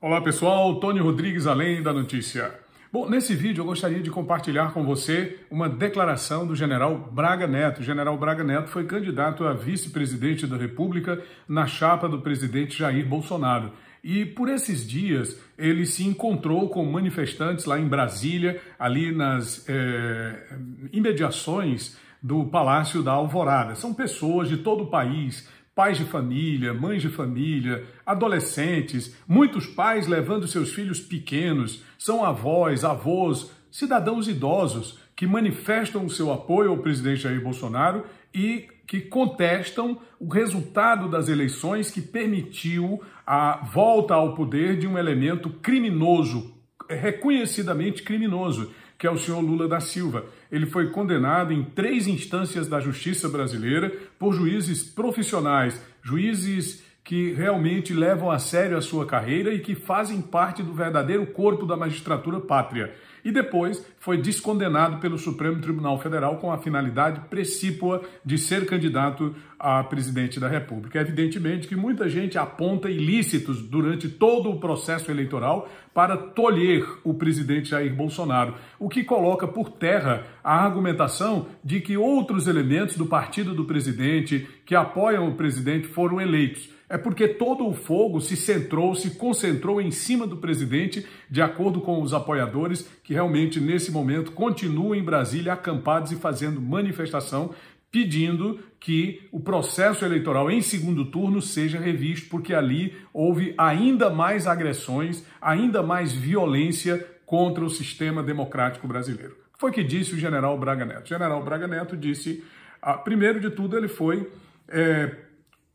Olá pessoal, Tony Rodrigues Além da Notícia. Bom, nesse vídeo eu gostaria de compartilhar com você uma declaração do general Braga Neto. O general Braga Neto foi candidato a vice-presidente da República na chapa do presidente Jair Bolsonaro. E por esses dias ele se encontrou com manifestantes lá em Brasília, ali nas é, imediações do Palácio da Alvorada. São pessoas de todo o país pais de família, mães de família, adolescentes, muitos pais levando seus filhos pequenos, são avós, avós, cidadãos idosos que manifestam o seu apoio ao presidente Jair Bolsonaro e que contestam o resultado das eleições que permitiu a volta ao poder de um elemento criminoso, reconhecidamente criminoso que é o senhor Lula da Silva. Ele foi condenado em três instâncias da justiça brasileira por juízes profissionais, juízes que realmente levam a sério a sua carreira e que fazem parte do verdadeiro corpo da magistratura pátria. E depois foi descondenado pelo Supremo Tribunal Federal com a finalidade precípua de ser candidato a presidente da República. É evidentemente que muita gente aponta ilícitos durante todo o processo eleitoral para tolher o presidente Jair Bolsonaro, o que coloca por terra a argumentação de que outros elementos do partido do presidente que apoiam o presidente foram eleitos é porque todo o fogo se centrou, se concentrou em cima do presidente, de acordo com os apoiadores que realmente nesse momento continuam em Brasília acampados e fazendo manifestação pedindo que o processo eleitoral em segundo turno seja revisto, porque ali houve ainda mais agressões, ainda mais violência contra o sistema democrático brasileiro. Foi o que disse o general Braga Neto. O general Braga Neto disse, ah, primeiro de tudo, ele foi é,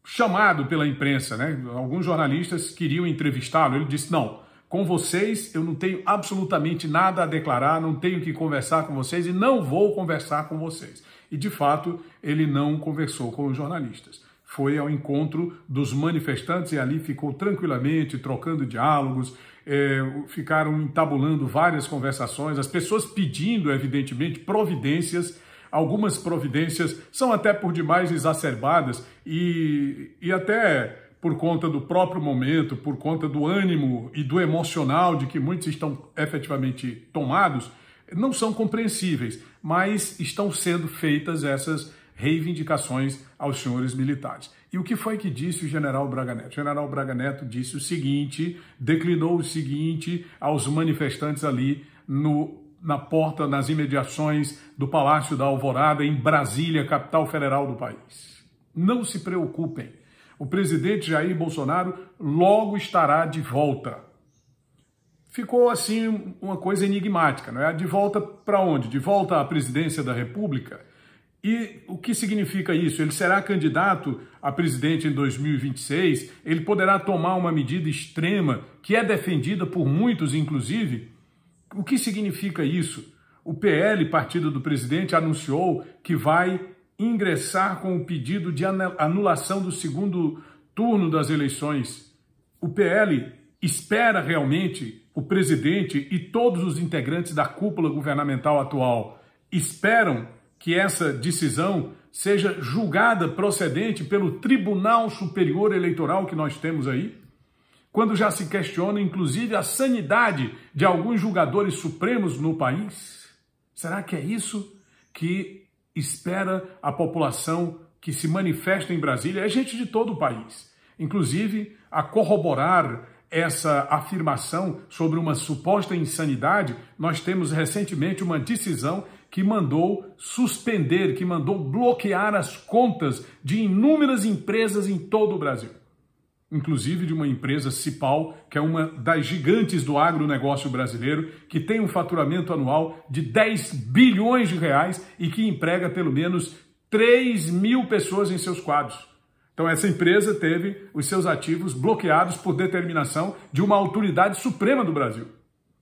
chamado pela imprensa, né? Alguns jornalistas queriam entrevistá-lo. Ele disse: Não, com vocês eu não tenho absolutamente nada a declarar, não tenho que conversar com vocês e não vou conversar com vocês. E de fato, ele não conversou com os jornalistas. Foi ao encontro dos manifestantes e ali ficou tranquilamente trocando diálogos, é, ficaram entabulando várias conversações, as pessoas pedindo, evidentemente, providências Algumas providências são até por demais exacerbadas e, e até por conta do próprio momento, por conta do ânimo e do emocional de que muitos estão efetivamente tomados, não são compreensíveis, mas estão sendo feitas essas reivindicações aos senhores militares. E o que foi que disse o general Braga Neto? O general Braga Neto disse o seguinte, declinou o seguinte aos manifestantes ali no na porta, nas imediações do Palácio da Alvorada, em Brasília, capital federal do país. Não se preocupem, o presidente Jair Bolsonaro logo estará de volta. Ficou assim uma coisa enigmática, não é? De volta para onde? De volta à presidência da República? E o que significa isso? Ele será candidato a presidente em 2026? Ele poderá tomar uma medida extrema que é defendida por muitos, inclusive, o que significa isso? O PL, partido do presidente, anunciou que vai ingressar com o pedido de anulação do segundo turno das eleições. O PL espera realmente o presidente e todos os integrantes da cúpula governamental atual esperam que essa decisão seja julgada procedente pelo Tribunal Superior Eleitoral que nós temos aí? quando já se questiona, inclusive, a sanidade de alguns julgadores supremos no país? Será que é isso que espera a população que se manifesta em Brasília? É gente de todo o país, inclusive a corroborar essa afirmação sobre uma suposta insanidade, nós temos recentemente uma decisão que mandou suspender, que mandou bloquear as contas de inúmeras empresas em todo o Brasil inclusive de uma empresa Cipal, que é uma das gigantes do agronegócio brasileiro, que tem um faturamento anual de 10 bilhões de reais e que emprega pelo menos 3 mil pessoas em seus quadros. Então, essa empresa teve os seus ativos bloqueados por determinação de uma autoridade suprema do Brasil.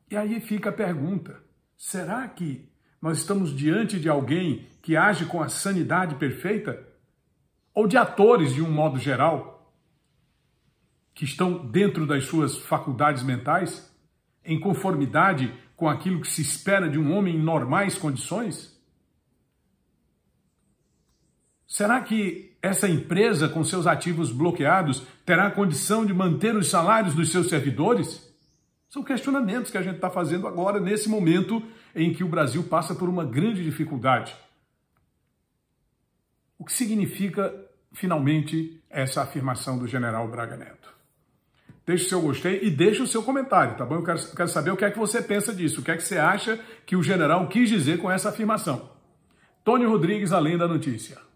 E aí fica a pergunta: será que nós estamos diante de alguém que age com a sanidade perfeita? Ou de atores, de um modo geral, que estão dentro das suas faculdades mentais, em conformidade com aquilo que se espera de um homem em normais condições? Será que essa empresa, com seus ativos bloqueados, terá condição de manter os salários dos seus servidores? São questionamentos que a gente está fazendo agora, nesse momento em que o Brasil passa por uma grande dificuldade. O que significa, finalmente, essa afirmação do general Braga Neto? Deixe o seu gostei e deixe o seu comentário, tá bom? Eu quero, quero saber o que é que você pensa disso, o que é que você acha que o general quis dizer com essa afirmação. Tony Rodrigues, além da notícia.